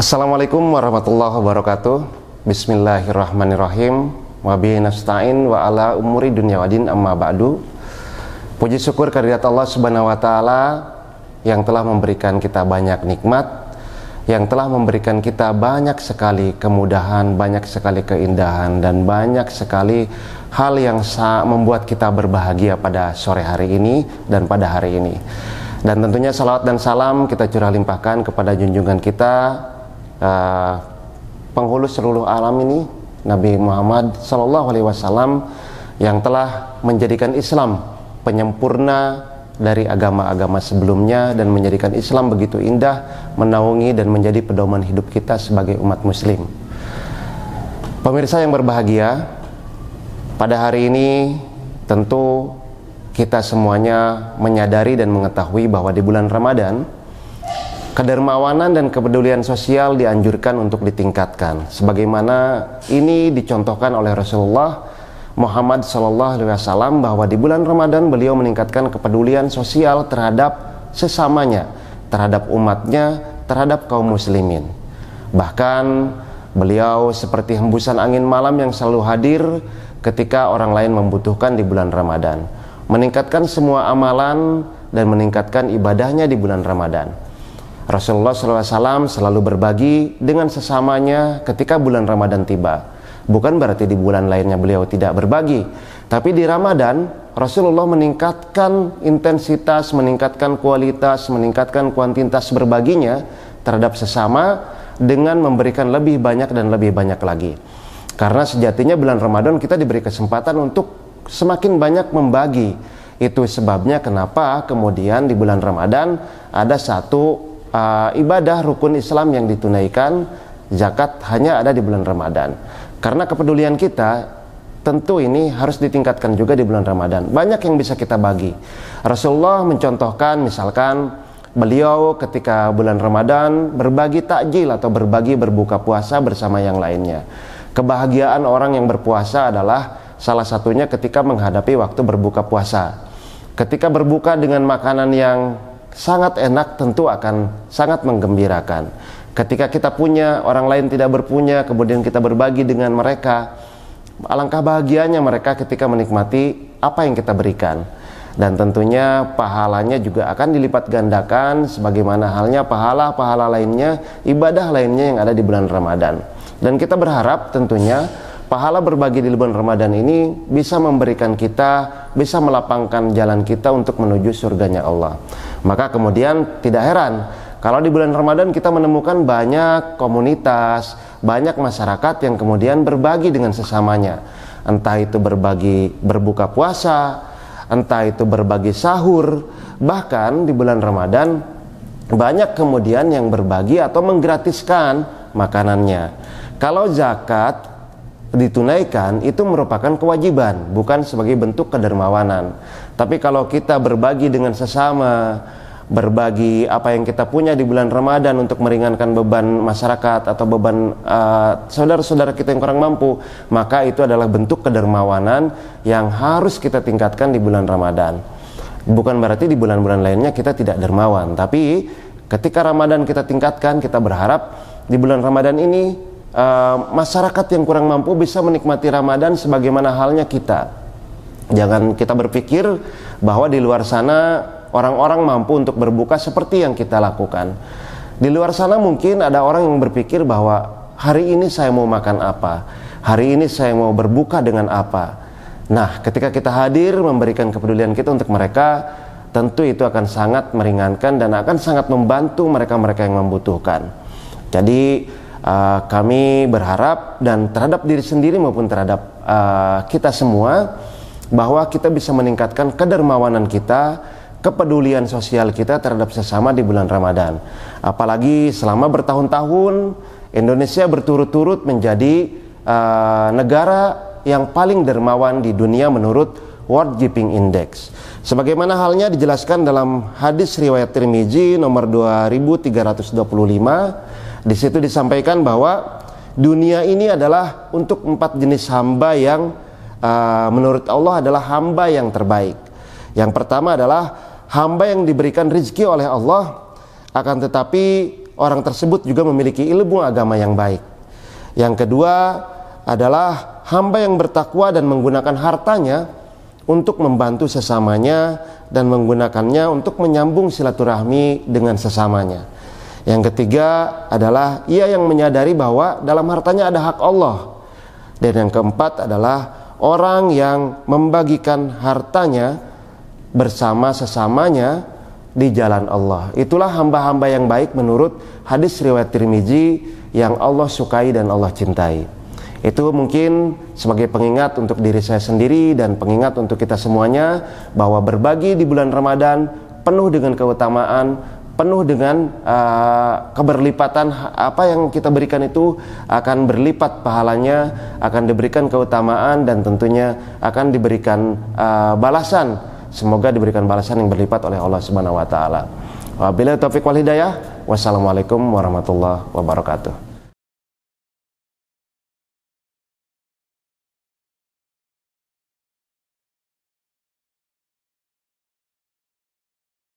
Assalamualaikum warahmatullahi wabarakatuh. Bismillahirrahmanirrahim. Wa bihi nasta'in wa ala umuri dunya wadin amma ba'du. Puji syukur kehadirat Allah Subhanahu wa taala yang telah memberikan kita banyak nikmat, yang telah memberikan kita banyak sekali kemudahan, banyak sekali keindahan dan banyak sekali hal yang membuat kita berbahagia pada sore hari ini dan pada hari ini. Dan tentunya salawat dan salam kita curah limpahkan kepada junjungan kita uh, eh, penghulu seluruh alam ini Nabi Muhammad Shallallahu Alaihi Wasallam yang telah menjadikan Islam penyempurna dari agama-agama sebelumnya dan menjadikan Islam begitu indah, menaungi dan menjadi pedoman hidup kita sebagai umat muslim. Pemirsa yang berbahagia, pada hari ini tentu kita semuanya menyadari dan mengetahui bahwa di bulan Ramadan Kedermawanan dan kepedulian sosial dianjurkan untuk ditingkatkan, sebagaimana ini dicontohkan oleh Rasulullah Muhammad SAW bahwa di bulan Ramadan beliau meningkatkan kepedulian sosial terhadap sesamanya, terhadap umatnya, terhadap kaum muslimin. Bahkan beliau seperti hembusan angin malam yang selalu hadir ketika orang lain membutuhkan di bulan Ramadan, meningkatkan semua amalan dan meningkatkan ibadahnya di bulan Ramadan. Rasulullah SAW selalu berbagi dengan sesamanya ketika bulan Ramadan tiba. Bukan berarti di bulan lainnya beliau tidak berbagi, tapi di Ramadan Rasulullah meningkatkan intensitas, meningkatkan kualitas, meningkatkan kuantitas berbaginya terhadap sesama dengan memberikan lebih banyak dan lebih banyak lagi. Karena sejatinya bulan Ramadan kita diberi kesempatan untuk semakin banyak membagi. Itu sebabnya kenapa kemudian di bulan Ramadan ada satu uh, ibadah rukun Islam yang ditunaikan zakat hanya ada di bulan Ramadan. Karena kepedulian kita tentu ini harus ditingkatkan juga di bulan Ramadan. Banyak yang bisa kita bagi. Rasulullah mencontohkan misalkan beliau ketika bulan Ramadan berbagi takjil atau berbagi berbuka puasa bersama yang lainnya. Kebahagiaan orang yang berpuasa adalah salah satunya ketika menghadapi waktu berbuka puasa. Ketika berbuka dengan makanan yang sangat enak tentu akan sangat menggembirakan. Ketika kita punya, orang lain tidak berpunya, kemudian kita berbagi dengan mereka. Alangkah bahagianya mereka ketika menikmati apa yang kita berikan. Dan tentunya pahalanya juga akan dilipat gandakan sebagaimana halnya pahala-pahala lainnya, ibadah lainnya yang ada di bulan Ramadan. Dan kita berharap tentunya pahala berbagi di bulan Ramadan ini bisa memberikan kita, bisa melapangkan jalan kita untuk menuju surganya Allah. Maka kemudian tidak heran kalau di bulan Ramadan kita menemukan banyak komunitas, banyak masyarakat yang kemudian berbagi dengan sesamanya. Entah itu berbagi berbuka puasa, entah itu berbagi sahur, bahkan di bulan Ramadan banyak kemudian yang berbagi atau menggratiskan makanannya. Kalau zakat ditunaikan itu merupakan kewajiban, bukan sebagai bentuk kedermawanan. Tapi kalau kita berbagi dengan sesama, berbagi apa yang kita punya di bulan Ramadan untuk meringankan beban masyarakat atau beban saudara eh, saudara-saudara kita yang kurang mampu, maka itu adalah bentuk kedermawanan yang harus kita tingkatkan di bulan Ramadan. Bukan berarti di bulan-bulan lainnya kita tidak dermawan, tapi ketika Ramadan kita tingkatkan, kita berharap di bulan Ramadan ini Eh, masyarakat yang kurang mampu bisa menikmati Ramadan sebagaimana halnya kita. Jangan kita berpikir bahwa di luar sana orang-orang mampu untuk berbuka seperti yang kita lakukan. Di luar sana mungkin ada orang yang berpikir bahwa hari ini saya mau makan apa, hari ini saya mau berbuka dengan apa. Nah, ketika kita hadir memberikan kepedulian kita untuk mereka, tentu itu akan sangat meringankan dan akan sangat membantu mereka-mereka yang membutuhkan. Jadi, Eh, kami berharap dan terhadap diri sendiri maupun terhadap uh, kita semua bahwa kita bisa meningkatkan kedermawanan kita, kepedulian sosial kita terhadap sesama di bulan Ramadan. Apalagi selama bertahun-tahun Indonesia berturut-turut menjadi uh, negara yang paling dermawan di dunia menurut World Giving Index. Sebagaimana halnya dijelaskan dalam hadis riwayat Tirmizi nomor 2325 di situ disampaikan bahwa dunia ini adalah untuk empat jenis hamba yang uh, menurut Allah adalah hamba yang terbaik. Yang pertama adalah hamba yang diberikan rezeki oleh Allah, akan tetapi orang tersebut juga memiliki ilmu agama yang baik. Yang kedua adalah hamba yang bertakwa dan menggunakan hartanya untuk membantu sesamanya dan menggunakannya untuk menyambung silaturahmi dengan sesamanya. Yang ketiga adalah ia yang menyadari bahwa dalam hartanya ada hak Allah. Dan yang keempat adalah orang yang membagikan hartanya bersama sesamanya di jalan Allah. Itulah hamba-hamba yang baik menurut hadis riwayat Tirmizi yang Allah sukai dan Allah cintai. Itu mungkin sebagai pengingat untuk diri saya sendiri dan pengingat untuk kita semuanya bahwa berbagi di bulan Ramadan penuh dengan keutamaan penuh dengan uh, keberlipatan apa yang kita berikan itu akan berlipat pahalanya akan diberikan keutamaan dan tentunya akan diberikan uh, balasan semoga diberikan balasan yang berlipat oleh Allah Subhanahu wa taala. Wabillahi taufik wal hidayah. Wassalamualaikum warahmatullahi wabarakatuh.